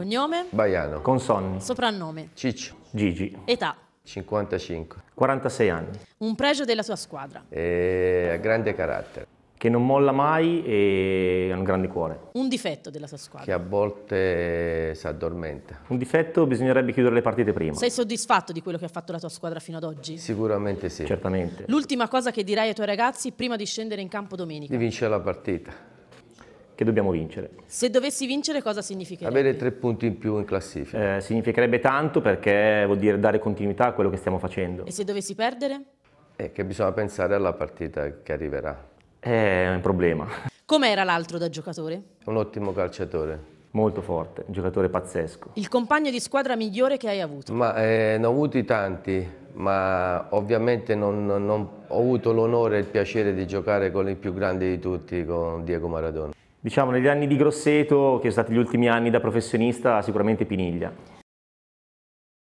Cognome? Baiano. Consonni. Soprannome? Ciccio. Gigi. Età? 55. 46 anni. Un pregio della sua squadra? E... Grande carattere. Che non molla mai e ha un grande cuore. Un difetto della sua squadra? Che a volte si addormenta. Un difetto bisognerebbe chiudere le partite prima. Sei soddisfatto di quello che ha fatto la tua squadra fino ad oggi? Sicuramente sì. Certamente. L'ultima cosa che dirai ai tuoi ragazzi prima di scendere in campo domenica? Di vincere la partita che dobbiamo vincere. Se dovessi vincere cosa significherebbe? Avere tre punti in più in classifica. Eh, significherebbe tanto perché vuol dire dare continuità a quello che stiamo facendo. E se dovessi perdere? È eh, che bisogna pensare alla partita che arriverà. Eh, è un problema. Com'era l'altro da giocatore? Un ottimo calciatore. Molto forte, un giocatore pazzesco. Il compagno di squadra migliore che hai avuto? Ma, eh, ne ho avuti tanti, ma ovviamente non, non ho avuto l'onore e il piacere di giocare con il più grande di tutti, con Diego Maradona. Diciamo negli anni di Grosseto, che sono stati gli ultimi anni da professionista, sicuramente Piniglia.